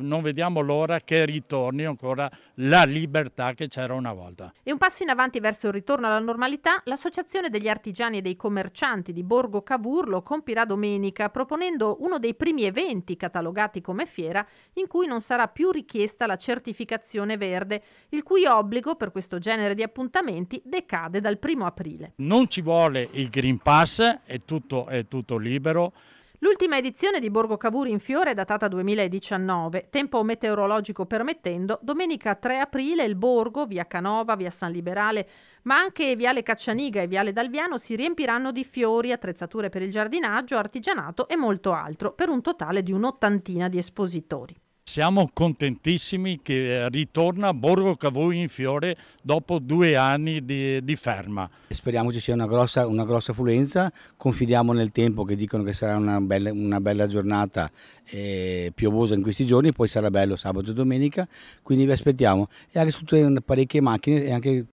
non vediamo l'ora che ritorni ancora la libertà che c'era una volta. E un passo in avanti verso il ritorno alla normalità, l'Associazione degli Artigiani e dei Commercianti di Borgo Cavour lo compirà domenica proponendo uno dei primi eventi catalogati come fiera in cui non sarà più richiesta la certificazione verde, il cui obbligo per questo genere di appuntamenti decade dal primo aprile. Non ci vuole il Green Pass, è tutto, è tutto libero. L'ultima edizione di Borgo Cavour in Fiore è datata 2019. Tempo meteorologico permettendo, domenica 3 aprile il borgo, via Canova, via San Liberale, ma anche Viale Caccianiga e Viale Dalviano si riempiranno di fiori, attrezzature per il giardinaggio, artigianato e molto altro, per un totale di un'ottantina di espositori. Siamo contentissimi che eh, ritorna Borgo Cavour in fiore dopo due anni di, di ferma. Speriamo ci sia una grossa, una grossa, affluenza, confidiamo nel tempo che dicono che sarà una bella, una bella giornata eh, piovosa in questi giorni, poi sarà bello sabato e domenica, quindi vi aspettiamo. E anche su tutte parecchie macchine e anche